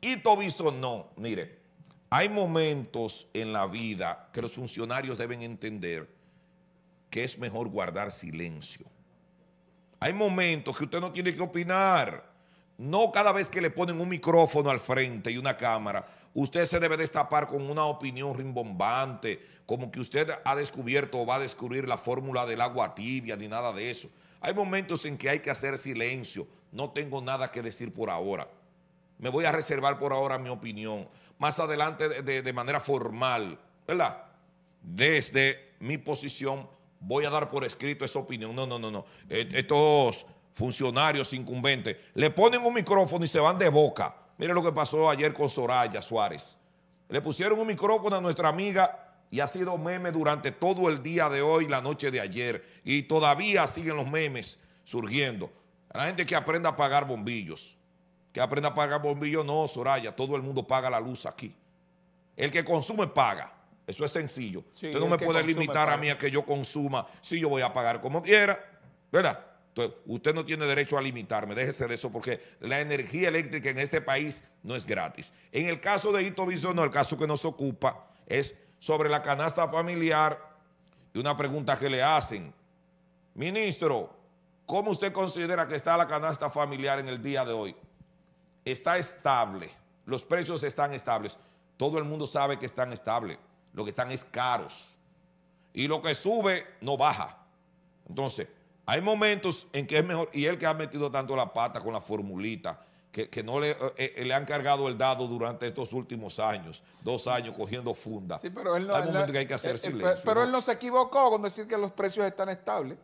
Y Tobiso no, mire, hay momentos en la vida que los funcionarios deben entender que es mejor guardar silencio. Hay momentos que usted no tiene que opinar. No cada vez que le ponen un micrófono al frente y una cámara, usted se debe destapar con una opinión rimbombante, como que usted ha descubierto o va a descubrir la fórmula del agua tibia, ni nada de eso. Hay momentos en que hay que hacer silencio. No tengo nada que decir por ahora. Me voy a reservar por ahora mi opinión. Más adelante de, manera formal, ¿verdad? Desde mi posición voy a dar por escrito esa opinión. No, no, no, no. E, estos funcionarios incumbentes le ponen un micrófono y se van de boca. Miren lo que pasó ayer con Soraya Suárez. Le pusieron un micrófono a nuestra amiga y ha sido meme durante todo el día de hoy, la noche de ayer. Y todavía siguen los memes surgiendo. La gente que aprenda a pagar bombillos que aprenda a pagar bombillo, no, Soraya, todo el mundo paga la luz aquí. El que consume paga. Eso es sencillo. Usted no me puede limitar a mí a que yo consuma si yo voy a pagar como quiera, ¿verdad? usted no tiene derecho a limitarme, déjese de eso porque la energía eléctrica en este país no es gratis. En el caso de Hito no, el caso que nos ocupa es sobre la canasta familiar y una pregunta que le hacen. Ministro, ¿cómo usted considera que está la canasta familiar en el día de hoy? está estable, los precios están estables. Todo el mundo sabe que están estables, lo que están es caros. Y lo que sube no baja. Entonces, hay momentos en que es mejor, y él que ha metido tanto la pata con la formulita, que, no eh, eh, le, han cargado el dado durante estos últimos años, dos años cogiendo funda. pero hay momentos que hay que hacer eh, Pero, él no se equivocó con decir que los precios están estables.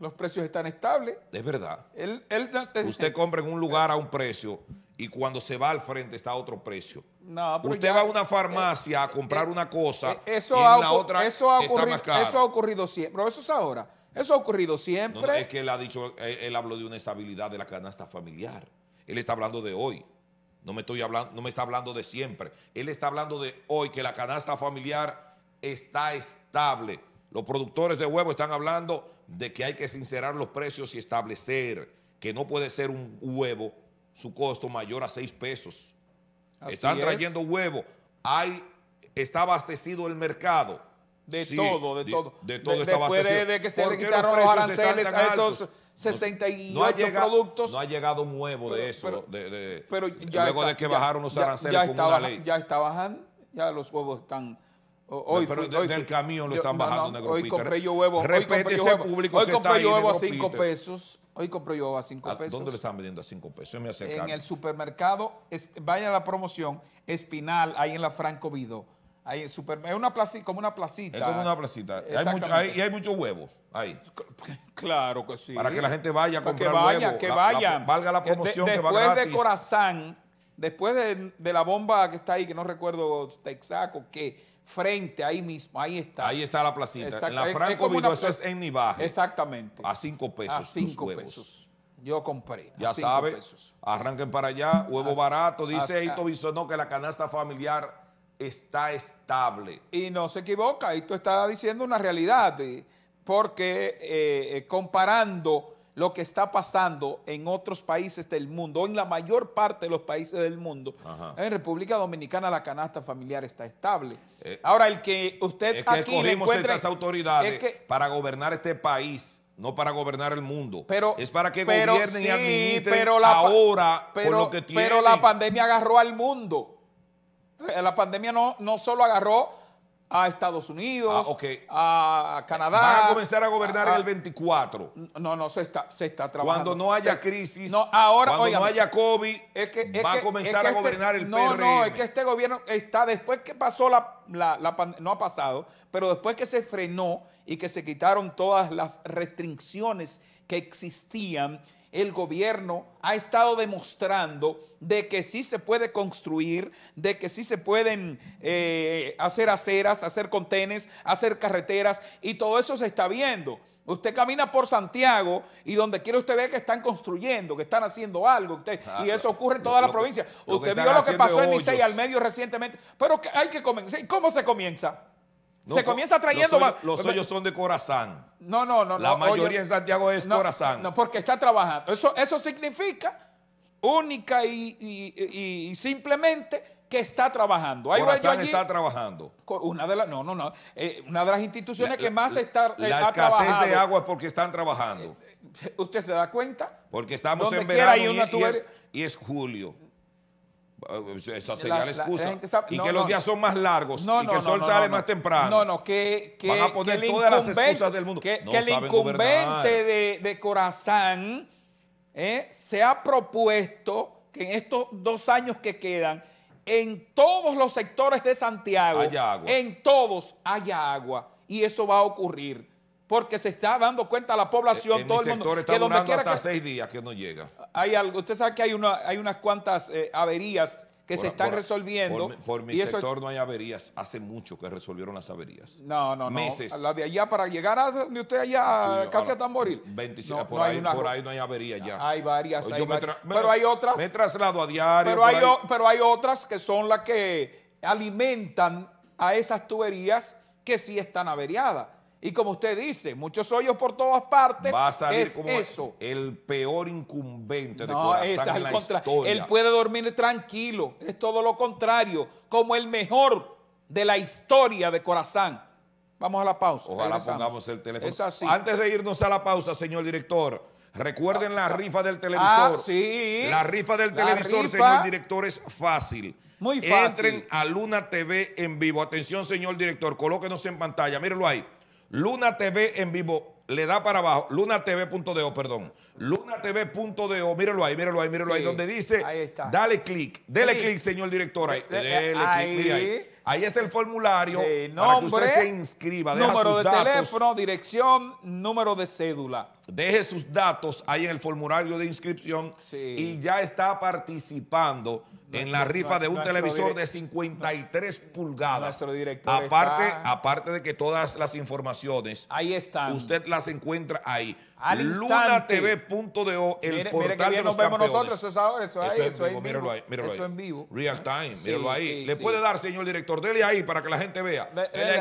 Los precios están estables. Es verdad. Usted compra en un lugar a un precio y cuando se va al frente está a otro precio. Usted va a una farmacia eh, a comprar eh, una cosa eh, y en la otra eso ha ocurrido, Eso ha ocurrido siempre, pero eso es ahora. Eso ha ocurrido siempre. No, es que él ha dicho, él, habló de una estabilidad de la canasta familiar. Él está hablando de hoy. No me, estoy hablando, no me está hablando de siempre. Él está hablando de hoy, que la canasta familiar está estable. Los productores de huevo están hablando de que hay que sincerar los precios y establecer que no puede ser un huevo su costo mayor a 6 pesos. Están trayendo huevo. Hay, está abastecido el mercado. De todo, de, todo. De, todo está después de, que se le quitaron los, aranceles a esos 68 productos. No ha llegado un huevo de eso. Pero, luego de que bajaron los aranceles ley. Ya está bajando, ya los huevos están Hoy, pero fui, el camión lo están bajando, no, Hoy ¿eh? compré yo huevos hoy compré yo huevos a 5 pesos. Hoy compré yo huevo a 5 pesos. ¿Dónde lo están vendiendo a 5 pesos? en el supermercado, vaya a la promoción, Espinal, ahí en la Franco Vido. Ahí es una como una placita. Es como una placita. y hay muchos huevos ahí. Claro que sí. Para que la gente vaya a comprar que huevos. Que valga la promoción Después de Corazán, después de, de la bomba que está ahí, que no recuerdo Texaco, que frente, ahí mismo, ahí está. Ahí está la placita. En la Franco vino, eso es en Nibaje. Exactamente. A cinco pesos. A cinco pesos. Yo compré. Ya sabes, arranquen para allá, huevo barato. Dice Hito que la canasta familiar está estable. Y no se equivoca, Hito está diciendo una realidad, eh, porque eh, eh, comparando lo que está pasando en otros países del mundo, en la mayor parte de los países del mundo, en República Dominicana la canasta familiar está estable. Eh, ahora, el que usted es aquí autoridades para gobernar este país no para gobernar el mundo. Pero, es para que pero gobiernen y ahora pero, lo que Pero la pandemia agarró al mundo. Eh, la pandemia no, no solo agarró a Estados Unidos, ah, a Canadá. Van a comenzar a gobernar ah, el 24. Ah, no, no, se está, se está trabajando. Cuando no haya crisis, no, ahora, cuando no haya COVID, es que, va a comenzar a este gobernar el no, PRM. No, no, es que este gobierno está, después que pasó la, la, la, no ha pasado, pero después que se frenó y que se quitaron todas las restricciones que existían, el gobierno ha estado demostrando de que sí se puede construir, de que sí se pueden eh, hacer aceras, hacer contenes, hacer carreteras y todo eso se está viendo. Usted camina por Santiago y donde quiera usted ve que están construyendo, que están haciendo algo. Usted, ah, y eso ocurre en toda la provincia. Usted vio lo que pasó en Licey al medio recientemente. Pero hay que comenzar. ¿Cómo se comienza? se comienza trayendo... Los, hoyos son de Corazán. No, no, no. La mayoría en Santiago es Corazán. No, porque está trabajando. Eso, eso significa única y, simplemente que está trabajando. Hay Corazán está trabajando. Una de las, no, eh, una de las instituciones que más está eh, La, la escasez de agua es porque están trabajando. Eh, ¿Usted se da cuenta? Porque estamos en verano y, es, julio. Ah, esa sería la, excusa. y que los días son más largos y que el sol sale más temprano. No, no, que, Van a poner todas las excusas del mundo. Que, el incumbente de, de, Corazán ¿eh? se ha propuesto que en estos dos años que quedan, en todos los sectores de Santiago, en todos haya agua. Y eso va a ocurrir porque se está dando cuenta la población, en todo el mundo. Está que donde quiera hasta seis días que no llega. Hay algo, usted sabe que hay, una, hay unas cuantas eh, averías que se están resolviendo. Por, mi sector no hay averías. Hace mucho que resolvieron las averías. No, no, no. Meses. La de allá para llegar a donde usted allá, casi a, Tamboril. 25, por, ahí, por ahí no hay averías ya. Hay varias. pero hay otras. Me traslado a diario. Pero hay, pero hay otras que son las que alimentan a esas tuberías que sí están averiadas. Y como usted dice, muchos hoyos por todas partes. Va a salir como eso. el peor incumbente de Corazán en la historia. Él puede dormir tranquilo. Es todo lo contrario. Como el mejor de la historia de Corazán. Vamos a la pausa. Ojalá pongamos el teléfono. Antes de irnos a la pausa, señor director, recuerden la ah, rifa del ah, televisor. Ah, sí. La rifa del televisor, señor director, es fácil. Muy fácil. Entren a Luna TV en vivo. Atención, señor director, colóquenos en pantalla. Mírenlo ahí. Luna TV en vivo, le da para abajo, lunatv.do, perdón, lunatv.do, mírelo ahí, mírelo ahí, mírelo ahí, donde dice, dale clic, dele clic, señor director, ahí, dele clic, mire ahí. Ahí está el formulario para que usted se inscriba. Número de teléfono, dirección, número de cédula deje sus datos ahí en el formulario de inscripción y ya está participando en la rifa de un televisor de 53 pulgadas. Aparte, aparte de que todas las informaciones, ahí están. usted las encuentra ahí. LunaTV.do, el portal que de los nos vemos eso es ahora, eso, ahí, es ahí, eso ahí. en vivo. Real time, míralo ahí. Le puede dar, señor director, dele ahí para que la gente vea.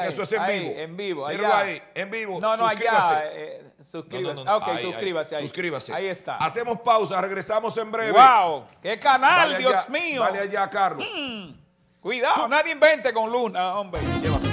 eso es en vivo. En vivo, Míralo ahí, en vivo. No, no, allá. suscríbase. Eh, eh, Ah, ok, suscríbase ahí. Suscríbase. Ahí está. Hacemos pausa, regresamos en breve. ¡Wow! ¡Qué canal, Dios mío! Dale allá, Carlos. Mm. cuidado, nadie invente con Luna, hombre.